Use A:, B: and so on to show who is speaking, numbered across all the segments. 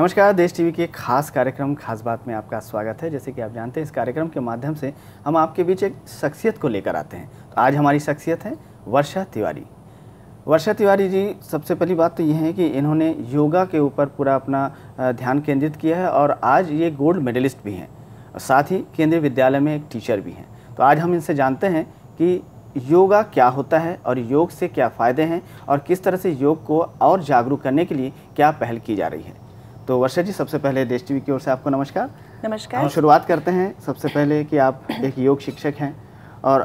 A: नमस्कार देश टीवी के खास कार्यक्रम खास बात में आपका स्वागत है जैसे कि आप जानते हैं इस कार्यक्रम के माध्यम से हम आपके बीच एक शख्सियत को लेकर आते हैं तो आज हमारी शख्सियत है वर्षा तिवारी वर्षा तिवारी जी सबसे पहली बात तो यह है कि इन्होंने योगा के ऊपर पूरा अपना ध्यान केंद्रित किया है और आज ये गोल्ड मेडलिस्ट भी हैं और साथ ही केंद्रीय विद्यालय में एक टीचर भी हैं तो आज हम इनसे जानते हैं कि योगा क्या होता है और योग से क्या फ़ायदे हैं और किस तरह से योग को और जागरूक करने के लिए क्या पहल की जा रही है तो वर्षा जी सबसे पहले देश टीवी की ओर से आपको नमस्कार
B: नमस्कार हम शुरुआत
A: करते हैं सबसे पहले कि आप एक योग शिक्षक हैं और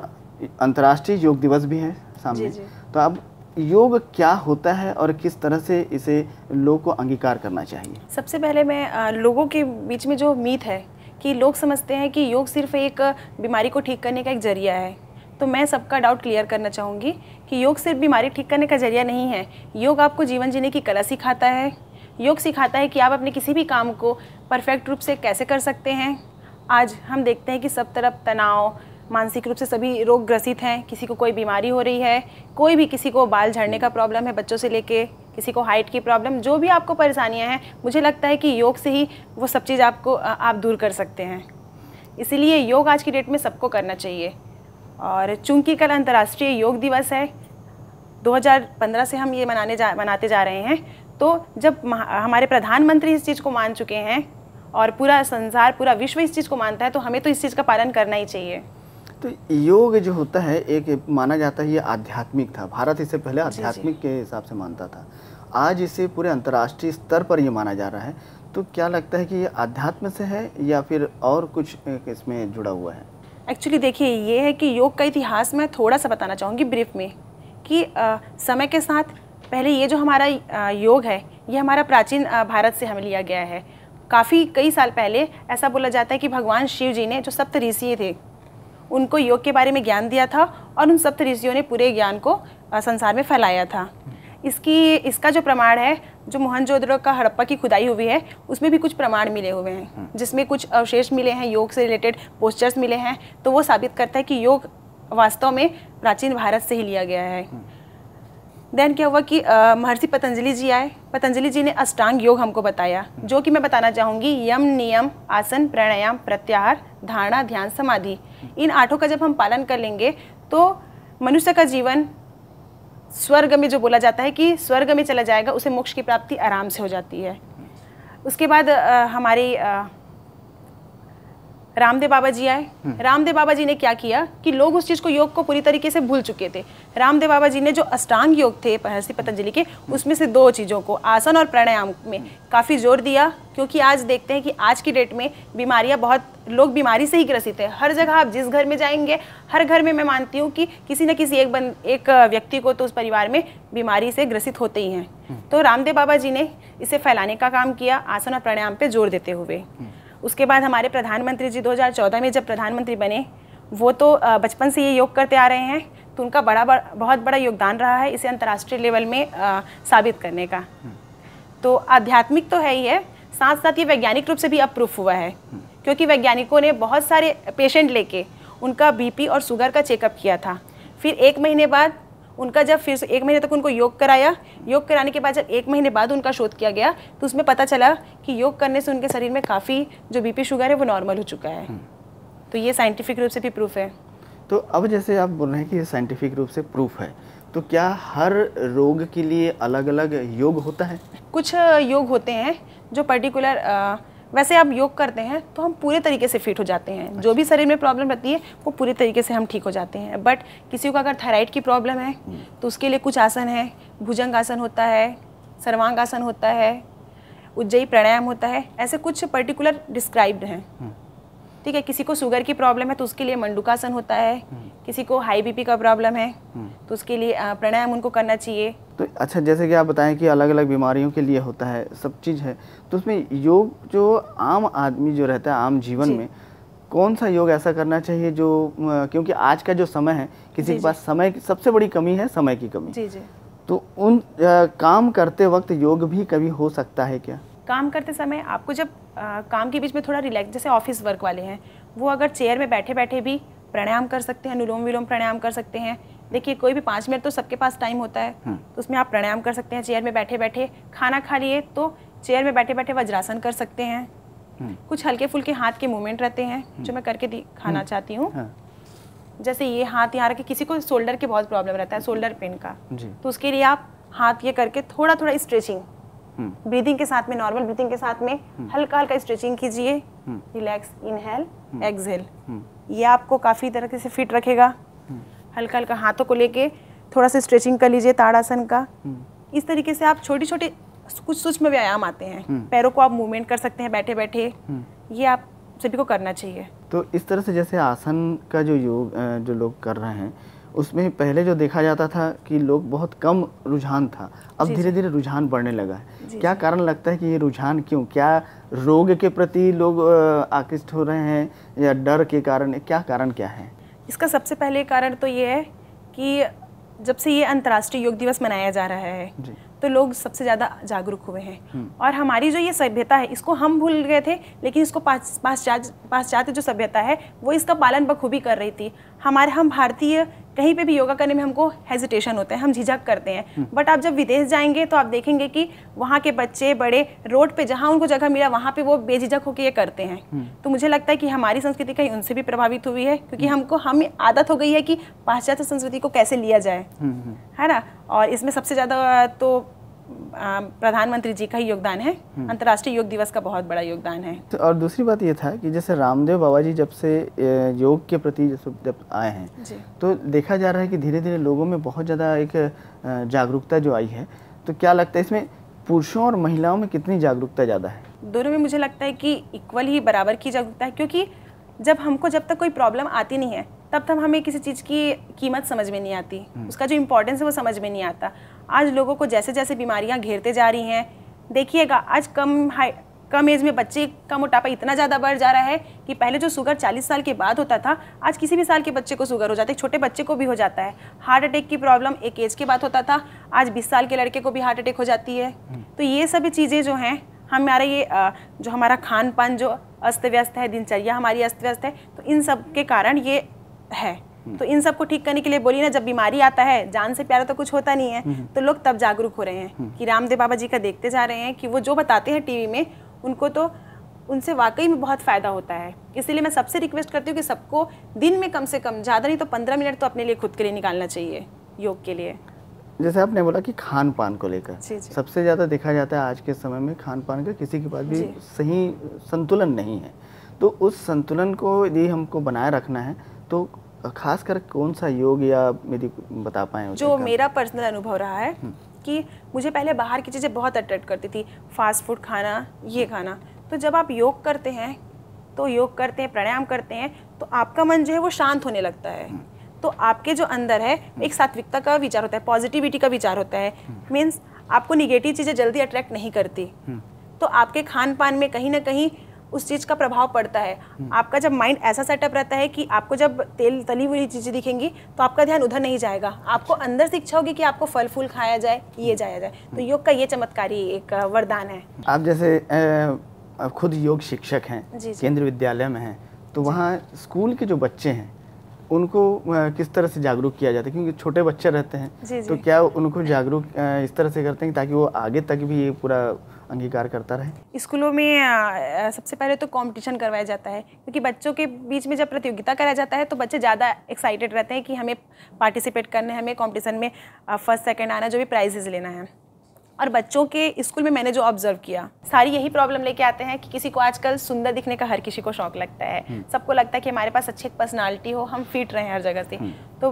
A: अंतर्राष्ट्रीय योग दिवस भी है सामने जी जी। तो अब योग क्या होता है और किस तरह से इसे लोग को अंगीकार करना चाहिए
B: सबसे पहले मैं लोगों के बीच में जो मीत है कि लोग समझते हैं कि योग सिर्फ एक बीमारी को ठीक करने का एक जरिया है तो मैं सबका डाउट क्लियर करना चाहूँगी कि योग सिर्फ बीमारी ठीक करने का जरिया नहीं है योग आपको जीवन जीने की कला सिखाता है योग सिखाता है कि आप अपने किसी भी काम को परफेक्ट रूप से कैसे कर सकते हैं आज हम देखते हैं कि सब तरफ तनाव मानसिक रूप से सभी रोग ग्रसित हैं किसी को कोई बीमारी हो रही है कोई भी किसी को बाल झड़ने का प्रॉब्लम है बच्चों से लेके किसी को हाइट की प्रॉब्लम जो भी आपको परेशानियां हैं मुझे लगता है कि योग से ही वो सब चीज़ आपको आप दूर कर सकते हैं इसीलिए योग आज की डेट में सबको करना चाहिए और चूंकि कल अंतर्राष्ट्रीय योग दिवस है 2015 से हम ये मनाने जा मनाते जा रहे हैं तो जब हमारे प्रधानमंत्री इस चीज़ को मान चुके हैं और पूरा संसार पूरा विश्व इस चीज़ को मानता है तो हमें तो इस चीज़ का पालन करना ही चाहिए
A: तो योग जो होता है एक माना जाता है ये आध्यात्मिक था भारत इससे पहले आध्यात्मिक के हिसाब से मानता था आज इसे पूरे अंतर्राष्ट्रीय स्तर पर ये माना जा रहा है तो क्या लगता है कि ये आध्यात्म से है या फिर और कुछ इसमें जुड़ा हुआ है
B: एक्चुअली देखिए ये है कि योग का इतिहास मैं थोड़ा सा बताना चाहूँगी ब्रीफ में कि आ, समय के साथ पहले ये जो हमारा योग है ये हमारा प्राचीन भारत से हमें लिया गया है काफ़ी कई साल पहले ऐसा बोला जाता है कि भगवान शिव जी ने जो सप्त ऋषि थे उनको योग के बारे में ज्ञान दिया था और उन सप्त ऋषियों ने पूरे ज्ञान को संसार में फैलाया था इसकी इसका जो प्रमाण है जो मोहनजोदड़ो का हड़प्पा की खुदाई हुई है उसमें भी कुछ प्रमाण मिले हुए हैं हाँ। जिसमें कुछ अवशेष मिले हैं योग से रिलेटेड पोस्टर्स मिले हैं तो वो साबित करता है कि योग वास्तव में प्राचीन भारत से ही लिया गया है हाँ। देन क्या हुआ कि महर्षि पतंजलि जी आए पतंजलि जी ने अष्टांग योग हमको बताया जो कि मैं बताना चाहूँगी यम नियम आसन प्राणायाम प्रत्याहार धारणा ध्यान समाधि इन आठों का जब हम पालन कर लेंगे तो मनुष्य का जीवन स्वर्ग में जो बोला जाता है कि स्वर्ग में चला जाएगा उसे मोक्ष की प्राप्ति आराम से हो जाती है उसके बाद आ, हमारी आ, रामदेव बाबा जी आए हम्म। रामदेव बाबा जी ने क्या किया कि लोग उस चीज़ को योग को पूरी तरीके से भूल चुके थे रामदेव बाबा जी ने जो अष्टांग योग थे महर्षि पतंजलि के उसमें से दो चीज़ों को आसन और प्राणायाम में काफ़ी जोर दिया क्योंकि आज देखते हैं कि आज की डेट में बीमारियां बहुत लोग बीमारी से ही ग्रसित है हर जगह आप जिस घर में जाएंगे हर घर में मैं मानती हूँ कि किसी न किसी एक बन एक व्यक्ति को तो उस परिवार में बीमारी से ग्रसित होते ही हैं हम्म। तो रामदेव बाबा जी ने इसे फैलाने का काम किया आसन और प्राणायाम पे जोर देते हुए हम्म। उसके बाद हमारे प्रधानमंत्री जी 2014 में जब प्रधानमंत्री बने वो तो बचपन से ये योग करते आ रहे हैं तो उनका बड़ा बड़ा बहुत बड़ा योगदान रहा है इसे अंतर्राष्ट्रीय लेवल में आ, साबित करने का हम्म। तो आध्यात्मिक तो है ही है साथ साथ ये वैज्ञानिक रूप से भी अप्रूफ हुआ है हम्म। क्योंकि वैज्ञानिकों ने बहुत सारे पेशेंट लेके उनका बीपी और शुगर का चेकअप किया था फिर एक महीने बाद उनका जब फिर एक महीने तक उनको योग कराया योग कराने के बाद जब एक महीने बाद उनका शोध किया गया तो उसमें पता चला कि योग करने से उनके शरीर में काफ़ी जो बीपी शुगर है वो नॉर्मल हो चुका है हम्म। तो ये साइंटिफिक रूप से भी प्रूफ है
A: तो अब जैसे आप बोल रहे हैं कि ये साइंटिफिक रूप से प्रूफ है तो क्या हर रोग के लिए अलग अलग योग होता है
B: कुछ योग होते हैं जो पर्टिकुलर वैसे आप योग करते हैं तो हम पूरे तरीके से फिट हो जाते हैं जो भी शरीर में प्रॉब्लम रहती है वो पूरे तरीके से हम ठीक हो जाते हैं बट किसी को अगर थायराइड की प्रॉब्लम है हम्म। तो उसके लिए कुछ आसन है भुजंग आसन होता है सर्वांग आसन होता है उज्जयी प्राणायाम होता है ऐसे कुछ पर्टिकुलर डिस्क्राइब्ड हैं हम्म। ठीक है किसी को शुगर की प्रॉब्लम है तो उसके लिए मंडुकासन होता है हम्म। किसी को हाई बीपी का प्रॉब्लम है हम्म। तो उसके लिए प्राणायाम उनको करना चाहिए तो
A: अच्छा जैसे कि आप बताएं कि अलग अलग बीमारियों के लिए होता है सब चीज़ है तो उसमें योग जो आम आदमी जो रहता है आम जीवन जी। में कौन सा योग ऐसा करना चाहिए जो क्योंकि आज का जो समय है किसी के पास समय सबसे बड़ी कमी है समय की कमी जी जी तो उन आ, काम करते वक्त योग भी कभी हो सकता है क्या
B: काम करते समय आपको जब आ, काम के बीच में थोड़ा रिलैक्स जैसे ऑफिस वर्क वाले हैं वो अगर चेयर में बैठे बैठे भी प्राणायाम कर सकते हैं अनुलोम विलोम प्राणायाम कर सकते हैं देखिए कोई भी पाँच मिनट तो सबके पास टाइम होता है हम्म। तो उसमें आप प्राणायाम कर सकते हैं चेयर में बैठे बैठे खाना खा लिए तो चेयर में बैठे बैठे वज्रासन कर सकते हैं हम्म। कुछ हल्के फुल्के हाथ के मूवमेंट रहते हैं हम्म। जो मैं करके दिखाना चाहती हूँ हाँ। जैसे ये हाथ यहाँ रखे किसी को शोल्डर के बहुत प्रॉब्लम रहता है शोल्डर पेन का तो उसके लिए आप हाथ ये करके थोड़ा थोड़ा स्ट्रेचिंग ब्रीदिंग के साथ में नॉर्मल ब्रीदिंग के साथ में हम्म। हल्का हल्का स्ट्रेचिंग कीजिए रिलैक्स इनहेल एक्सहेल ये आपको काफ़ी तरह से फिट रखेगा हम्म। हल्का हल्का हाथों को लेके थोड़ा सा स्ट्रेचिंग कर लीजिए ताड़ासन का हम्म। इस तरीके से आप छोटी छोटी कुछ सूक्ष्म व्यायाम आते हैं पैरों को आप मूवमेंट कर सकते हैं बैठे बैठे ये आप सभी को करना चाहिए
A: तो इस तरह से जैसे आसन का जो योग जो लोग कर रहे हैं उसमें पहले जो देखा जाता था कि लोग बहुत कम रुझान था अब धीरे धीरे रुझान बढ़ने लगा है क्या कारण लगता है कि ये रुझान क्यों क्या रोग के प्रति लोग आकृष्ट हो रहे हैं या डर के कारण क्या कारण क्या है
B: इसका सबसे पहले कारण तो ये है कि जब से ये अंतर्राष्ट्रीय योग दिवस मनाया जा रहा है तो लोग सबसे ज़्यादा जागरूक हुए हैं हम्म। और हमारी जो ये सभ्यता है इसको हम भूल गए थे लेकिन इसको पाश्चात्य पाश्चात्य जो सभ्यता है वो इसका पालन बखूबी कर रही थी हमारे हम भारतीय कहीं पे भी योगा करने में हमको हेजिटेशन होता है हम झिझक करते हैं बट हम्म। आप जब विदेश जाएंगे तो आप देखेंगे कि वहाँ के बच्चे बड़े रोड पे जहाँ उनको जगह मिला वहाँ पे वो बेझिझक होकर ये करते हैं हम्म। तो मुझे लगता है कि हमारी संस्कृति कहीं उनसे भी प्रभावित हुई है क्योंकि हम्म। हमको हमें आदत हो गई है कि पाश्चात्य संस्कृति को कैसे लिया जाए है ना और इसमें सबसे ज़्यादा तो प्रधानमंत्री जी का ही योगदान है हम्म। अंतर्राष्ट्रीय योग दिवस का बहुत बड़ा योगदान है
A: तो और दूसरी बात ये था कि जैसे रामदेव बाबा जी जब से योग के प्रति जब आए हैं तो देखा जा रहा है कि धीरे धीरे लोगों में बहुत ज़्यादा एक जागरूकता जो आई है तो क्या लगता है इसमें पुरुषों और महिलाओं में कितनी जागरूकता ज़्यादा है
B: दोनों में मुझे लगता है कि इक्वल ही बराबर की जागरूकता है क्योंकि जब हमको जब तक कोई प्रॉब्लम आती नहीं है तब तब हमें किसी चीज़ की कीमत समझ में नहीं आती हम्म। उसका जो इम्पोर्टेंस है वो समझ में नहीं आता आज लोगों को जैसे जैसे बीमारियाँ घेरते जा रही हैं देखिएगा आज कम हाई कम एज में बच्चे का मोटापा इतना ज़्यादा बढ़ जा रहा है कि पहले जो शुगर 40 साल के बाद होता था आज किसी भी साल के बच्चे को शुगर हो जाता है छोटे बच्चे को भी हो जाता है हार्ट अटैक की प्रॉब्लम एक एज के बाद होता था आज 20 साल के लड़के को भी हार्ट अटैक हो जाती है हम्म। तो ये सभी चीज़ें जो हैं हमारा ये जो हमारा खान पान जो अस्त व्यस्त है दिनचर्या हमारी अस्त व्यस्त है तो इन सब के कारण ये है हम्म। तो इन सबको ठीक करने के लिए बोली ना जब बीमारी आता है जान से प्यारा तो कुछ होता नहीं है हम्म। तो लोग तब जागरूक हो रहे हैं हम्म। कि रामदेव बाबा जी का देखते जा रहे हैं कि वो जो बताते हैं टीवी में उनको तो उनसे वाकई में बहुत फ़ायदा होता है इसलिए मैं सबसे रिक्वेस्ट करती हूँ कि सबको दिन में कम से कम ज़्यादा नहीं तो पंद्रह मिनट तो अपने लिए खुद के लिए निकालना चाहिए योग के लिए
A: जैसे आपने बोला कि खान पान को लेकर सबसे ज़्यादा देखा जाता है आज के समय में खान पान का किसी के पास भी सही संतुलन नहीं है तो उस संतुलन को यदि हमको बनाए रखना है तो खासकर कौन सा योग या मेरी बता पाए जो मेरा
B: पर्सनल अनुभव रहा है हम्म। कि मुझे पहले बाहर की चीज़ें बहुत अट्रैक्ट करती थी फास्ट फूड खाना ये खाना तो जब आप योग करते हैं तो योग करते हैं प्राणायाम करते हैं तो आपका मन जो है वो शांत होने लगता है हम्म। तो आपके जो अंदर है हम्म। एक सात्विकता का विचार होता है पॉजिटिविटी का विचार होता है मीन्स आपको निगेटिव चीज़ें जल्दी अट्रैक्ट नहीं करती तो आपके खान पान में कहीं ना कहीं उस चीज़ का प्रभाव पड़ता है आपका जब माइंड ऐसा सेटअप रहता है कि आपको जब तेल तली हुई चीज़ें दिखेंगी तो आपका ध्यान उधर नहीं जाएगा आपको अंदर से इच्छा होगी कि आपको फल फूल खाया जाए ये जाया जाए तो योग का ये चमत्कारी एक वरदान है
A: आप जैसे आप खुद योग शिक्षक हैं केंद्रीय विद्यालय में हैं तो वहाँ स्कूल के जो बच्चे हैं उनको किस तरह से जागरूक किया जाता है क्योंकि छोटे बच्चे रहते हैं जी, जी. तो क्या उनको जागरूक इस तरह से करते हैं ताकि वो आगे तक भी ये पूरा अंगीकार करता रहे
B: स्कूलों में सबसे पहले तो कंपटीशन करवाया जाता है क्योंकि बच्चों के बीच में जब प्रतियोगिता कराया जाता है तो बच्चे ज़्यादा एक्साइटेड रहते हैं कि हमें पार्टिसिपेट करना है हमें कॉम्पिटिशन में फर्स्ट सेकेंड आना जो भी प्राइजेज लेना है और बच्चों के स्कूल में मैंने जो ऑब्जर्व किया सारी यही प्रॉब्लम लेके आते हैं कि किसी को आजकल सुंदर दिखने का हर किसी को शौक लगता है हम्म। सबको लगता है कि हमारे पास अच्छी पर्सनालिटी हो हम फिट रहें हर जगह से हम्म। तो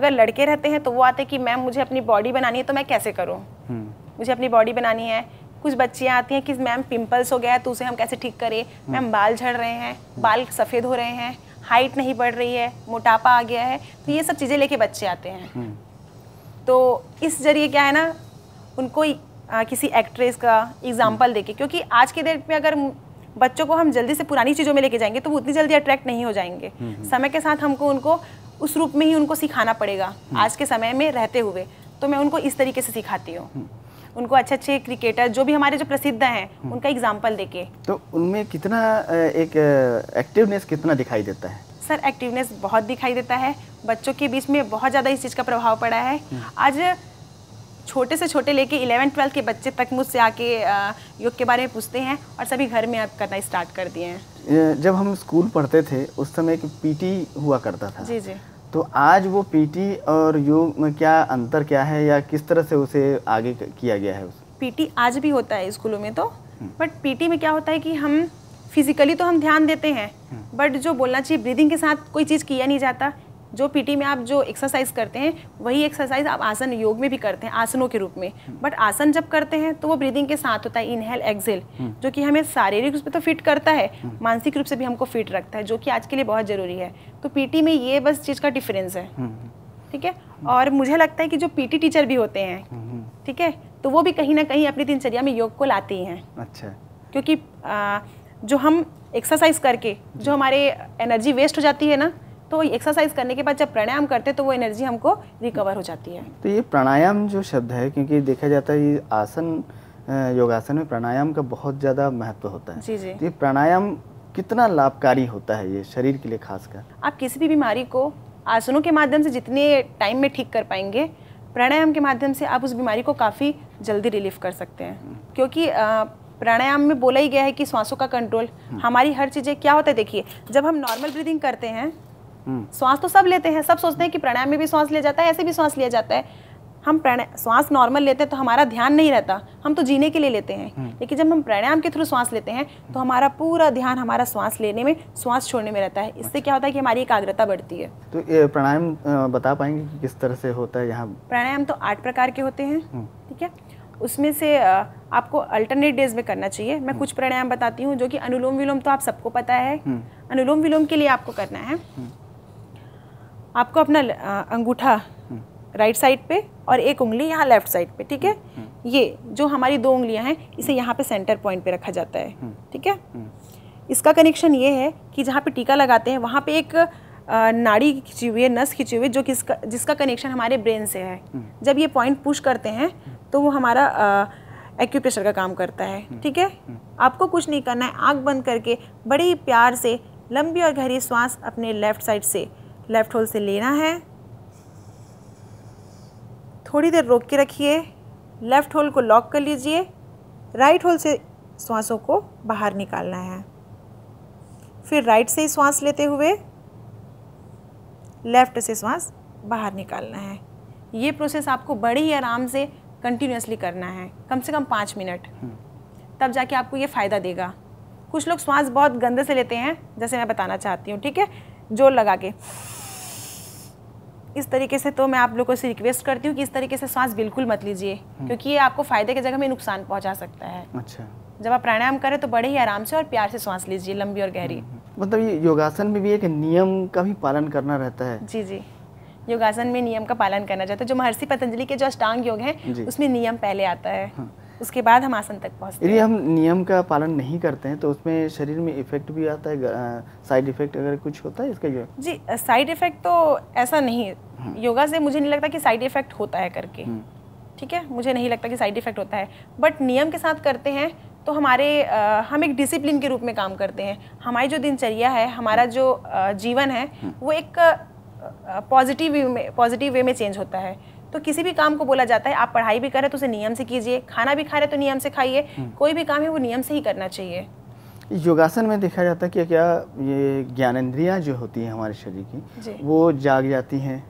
B: अगर लड़के रहते हैं तो वो आते हैं कि मैम मुझे अपनी बॉडी बनानी है तो मैं कैसे करूँ हम्म। मुझे अपनी बॉडी बनानी है कुछ बच्चियाँ आती हैं कि मैम पिंपल्स हो गया है तो उसे हम कैसे ठीक करें मैम बाल झड़ रहे हैं बाल सफ़ेद हो रहे हैं हाइट नहीं बढ़ रही है मोटापा आ गया है तो ये सब चीज़ें लेके बच्चे आते हैं हम्म। तो इस जरिए क्या है ना उनको आ, किसी एक्ट्रेस का एग्जाम्पल देके क्योंकि आज के डेट में अगर बच्चों को हम जल्दी से पुरानी चीज़ों में लेके जाएंगे तो वो उतनी जल्दी अट्रैक्ट नहीं हो जाएंगे हम्म। समय के साथ हमको उनको उस रूप में ही उनको सिखाना पड़ेगा हम्म। आज के समय में रहते हुए तो मैं उनको इस तरीके से सिखाती हूँ उनको अच्छे अच्छे क्रिकेटर जो भी हमारे जो प्रसिद्ध हैं हम्म। उनका एग्जाम्पल देके
A: तो उनमें कितना एक एक्टिवनेस कितना दिखाई देता है
B: सर एक्टिवनेस बहुत दिखाई देता है बच्चों के बीच में बहुत ज़्यादा इस चीज़ का प्रभाव पड़ा है हम्म। आज छोटे से छोटे लेके इलेवन ट्वेल्थ के बच्चे तक मुझसे आके योग के बारे में पूछते हैं और सभी घर में अब करना स्टार्ट कर दिए
A: हैं जब हम स्कूल पढ़ते थे उस समय एक पीटी हुआ करता था जी जी तो आज वो पीटी और योग में क्या अंतर क्या है या किस तरह से उसे आगे किया गया है उसे
B: पीटी आज भी होता है स्कूलों में तो बट हम्म। पीटी में क्या होता है कि हम फिजिकली तो हम ध्यान देते हैं बट हम्म। जो बोलना चाहिए ब्रीदिंग के साथ कोई चीज़ किया नहीं जाता जो पीटी में आप जो एक्सरसाइज करते हैं वही एक्सरसाइज आप आसन योग में भी करते हैं आसनों के रूप में बट हम्म। आसन जब करते हैं तो वो ब्रीदिंग के साथ होता है इनहेल हम्म। एक्सेल जो कि हमें शारीरिक रूप से तो फिट करता है हम्म। मानसिक रूप से भी हमको फिट रखता है जो कि आज के लिए बहुत ज़रूरी है तो पीटी में ये बस चीज़ का डिफरेंस है ठीक है और मुझे लगता है कि जो पीटी टीचर भी होते हैं ठीक है तो वो भी कहीं ना कहीं अपनी दिनचर्या में योग को लाते ही हैं अच्छा क्योंकि जो हम एक्सरसाइज करके जो हमारे एनर्जी वेस्ट हो जाती है ना तो एक्सरसाइज करने के बाद जब प्राणायाम करते हैं तो वो एनर्जी हमको रिकवर हो जाती है
A: तो ये प्राणायाम जो शब्द है क्योंकि देखा जाता है ये आसन योगासन में प्राणायाम का बहुत ज़्यादा महत्व होता है जी जी तो ये प्राणायाम कितना लाभकारी होता है ये शरीर के लिए खासकर
B: आप किसी भी बीमारी को आसनों के माध्यम से जितने टाइम में ठीक कर पाएंगे प्राणायाम के माध्यम से आप उस बीमारी को काफ़ी जल्दी रिलीफ कर सकते हैं हम्म। क्योंकि प्राणायाम में बोला ही गया है कि श्वासों का कंट्रोल हम्म। हमारी हर चीज़ें क्या होता है देखिए जब हम नॉर्मल ब्रीदिंग करते हैं हम्म। श्वास तो सब लेते हैं सब सोचते हैं कि प्राणायाम में भी श्वास लिया जाता है ऐसे भी श्वास लिया जाता है हम प्राणायाम श्वास नॉर्मल लेते हैं तो हमारा ध्यान नहीं रहता हम तो जीने के लिए लेते हैं हम्म। लेकिन जब हम प्राणायाम के थ्रू श्वास लेते हैं तो हमारा पूरा ध्यान हमारा श्वास लेने में श्वास छोड़ने में रहता है इससे अच्छा। क्या होता है कि हमारी एकाग्रता बढ़ती है
A: तो प्राणायाम बता पाएंगे कि किस तरह से होता है यहाँ
B: प्राणायाम तो आठ प्रकार के होते हैं हम्म। ठीक है उसमें से आपको अल्टरनेट डेज में करना चाहिए मैं कुछ प्राणायाम बताती हूँ जो कि अनुलोम विलोम तो आप सबको पता है अनुलोम विलोम के लिए आपको करना है आपको अपना अंगूठा राइट साइड पे और एक उंगली यहाँ लेफ्ट साइड पे ठीक है ये जो हमारी दो उंगलियां हैं इसे यहाँ पे सेंटर पॉइंट पे रखा जाता है ठीक है इसका कनेक्शन ये है कि जहाँ पे टीका लगाते हैं वहाँ पे एक नाड़ी खिंची हुई है नस खिंची हुई है जो किसका जिसका कनेक्शन हमारे ब्रेन से है जब ये पॉइंट पुश करते हैं तो वो हमारा एक्यूप्रेशर का काम करता है ठीक है आपको कुछ नहीं करना है आँख बंद करके बड़े ही प्यार से लंबी और गहरी सांस अपने लेफ्ट साइड से लेफ़्ट होल से लेना है थोड़ी देर रोक के रखिए लेफ़्ट होल को लॉक कर लीजिए राइट होल से श्वासों को बाहर निकालना है फिर राइट से ही श्वास लेते हुए लेफ़्ट से श्वास बाहर निकालना है ये प्रोसेस आपको बड़े ही आराम से कंटिन्यूसली करना है कम से कम पाँच मिनट हम्म। तब जाके आपको ये फ़ायदा देगा कुछ लोग श्वास बहुत गंदे से लेते हैं जैसे मैं बताना चाहती हूँ ठीक है जोर लगा के इस तरीके से तो मैं आप लोगों से रिक्वेस्ट करती हूँ कि इस तरीके से सांस बिल्कुल मत लीजिए हम्म। क्योंकि ये आपको फायदे की जगह में नुकसान पहुँचा सकता है अच्छा जब आप प्राणायाम करें तो बड़े ही आराम से और प्यार से सांस लीजिए लंबी और गहरी हम्म,
A: हम्म। मतलब ये योगासन में भी एक नियम का भी पालन करना रहता है जी
B: जी योगासन में नियम का पालन करना चाहता है जो महर्षि पतंजलि के जो अष्टांग योग है उसमें नियम पहले आता है हाँ। उसके बाद हम आसन तक पहुँचते यदि हम
A: नियम का पालन नहीं करते हैं तो उसमें शरीर में इफेक्ट भी आता है साइड इफेक्ट अगर कुछ होता है इसका जो
B: जी साइड इफेक्ट तो ऐसा नहीं हाँ। योगा से मुझे नहीं लगता कि साइड इफेक्ट होता है करके हम्म। ठीक है मुझे नहीं लगता कि साइड इफेक्ट होता है बट नियम के साथ करते हैं तो हमारे आ, हम एक डिसिप्लिन के रूप में काम करते हैं हमारी जो दिनचर्या है हमारा जो आ, जीवन है हम्म। वो एक पॉजिटिव में पॉजिटिव वे में चेंज होता है तो किसी भी काम को बोला जाता है आप पढ़ाई भी करें तो उसे नियम से कीजिए खाना भी खा रहे तो नियम से खाइए हम्म। कोई भी काम है वो नियम से ही करना चाहिए
A: योगासन में देखा जाता है कि क्या ये ज्ञानेन्द्रियाँ जो होती हैं हमारे शरीर की वो जाग जाती हैं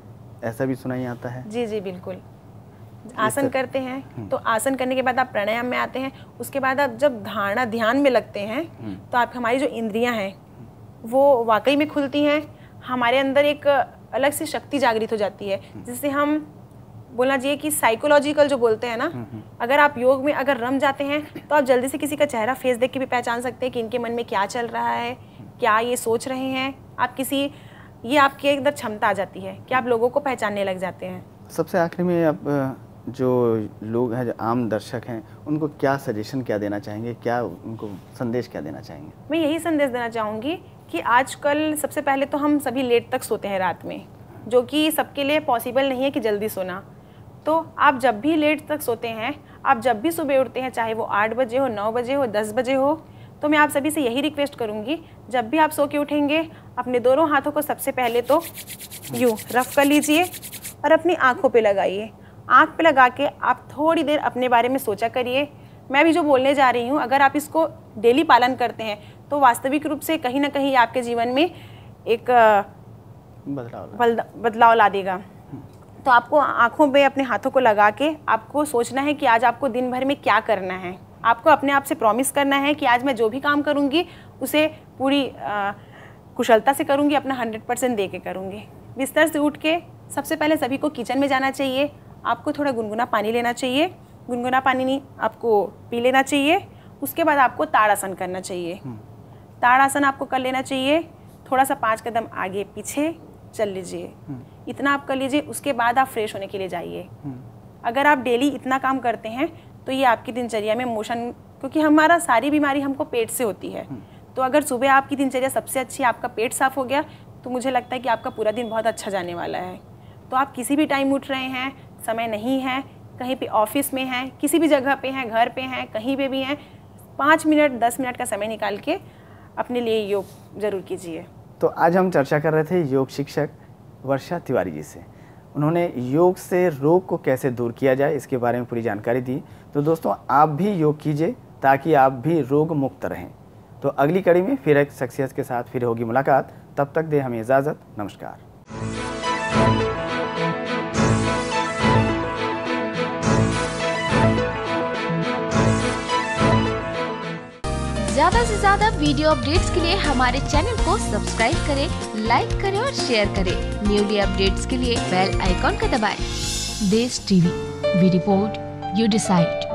A: ऐसा भी सुनाई आता है
B: जी जी बिल्कुल आसन करते हैं हम्म। तो आसन करने के बाद आप प्राणायाम में आते हैं उसके बाद आप जब धारणा ध्यान में लगते हैं हम्म। तो आप हमारी जो इंद्रियां हैं वो वाकई में खुलती हैं हमारे अंदर एक अलग सी शक्ति जागृत हो जाती है जिससे हम बोलना चाहिए कि साइकोलॉजिकल जो बोलते हैं ना हम्म, हम्म। अगर आप योग में अगर रम जाते हैं तो आप जल्दी से किसी का चेहरा फेस देख के भी पहचान सकते हैं कि इनके मन में क्या चल रहा है क्या ये सोच रहे हैं आप किसी ये आपकी अंदर क्षमता आ जाती है कि आप लोगों को पहचानने लग जाते हैं
A: सबसे आखिरी में आप जो लोग हैं जो आम दर्शक हैं उनको क्या सजेशन क्या देना चाहेंगे क्या उनको संदेश क्या देना चाहेंगे
B: मैं यही संदेश देना चाहूँगी कि आजकल सबसे पहले तो हम सभी लेट तक सोते हैं रात में जो कि सबके लिए पॉसिबल नहीं है कि जल्दी सोना तो आप जब भी लेट तक सोते हैं आप जब भी सुबह उठते हैं चाहे वो आठ बजे हो नौ बजे हो दस बजे हो तो मैं आप सभी से यही रिक्वेस्ट करूँगी जब भी आप सो के उठेंगे अपने दोनों हाथों को सबसे पहले तो यूँ रफ़ कर लीजिए और अपनी आँखों पे लगाइए आँख पे लगा के आप थोड़ी देर अपने बारे में सोचा करिए मैं भी जो बोलने जा रही हूँ अगर आप इसको डेली पालन करते हैं तो वास्तविक रूप से कहीं ना कहीं आपके जीवन में एक
A: बदलाव
B: बदलाव ला देगा तो आपको आँखों पे अपने हाथों को लगा के आपको सोचना है कि आज आपको दिन भर में क्या करना है आपको अपने आप से प्रॉमिस करना है कि आज मैं जो भी काम करूँगी उसे पूरी कुशलता से करूँगी अपना हंड्रेड परसेंट दे के करूँगी बिस्तर से उठ के सबसे पहले सभी को किचन में जाना चाहिए आपको थोड़ा गुनगुना पानी लेना चाहिए गुनगुना पानी नहीं आपको पी लेना चाहिए उसके बाद आपको ताड़ासन करना चाहिए हम्म। ताड़ासन आपको कर लेना चाहिए थोड़ा सा पाँच कदम आगे पीछे चल लीजिए हम्म। इतना आप कर लीजिए उसके बाद आप फ्रेश होने के लिए जाइए हम्म। अगर आप डेली इतना काम करते हैं तो ये आपकी दिनचर्या में मोशन क्योंकि हमारा सारी बीमारी हमको पेट से होती है हम्म। तो अगर सुबह आपकी दिनचर्या सबसे अच्छी आपका पेट साफ हो गया तो मुझे लगता है कि आपका पूरा दिन बहुत अच्छा जाने वाला है तो आप किसी भी टाइम उठ रहे हैं समय नहीं है कहीं पे ऑफिस में हैं किसी भी जगह पे हैं घर पे हैं कहीं पे भी हैं पाँच मिनट दस मिनट का समय निकाल के अपने लिए योग जरूर कीजिए
A: तो आज हम चर्चा कर रहे थे योग शिक्षक वर्षा तिवारी जी से उन्होंने योग से रोग को कैसे दूर किया जाए इसके बारे में पूरी जानकारी दी तो दोस्तों आप भी योग कीजिए ताकि आप भी रोग मुक्त रहें तो अगली कड़ी में फिर एक शख्सियत के साथ फिर होगी मुलाकात तब तक दे हमें इजाज़त नमस्कार ज्यादा से ज्यादा वीडियो अपडेट्स के लिए हमारे चैनल को सब्सक्राइब करें लाइक करें और शेयर करें न्यूली अपडेट्स के लिए बेल आइकॉन का दबाएं।
B: देश TV we report you decide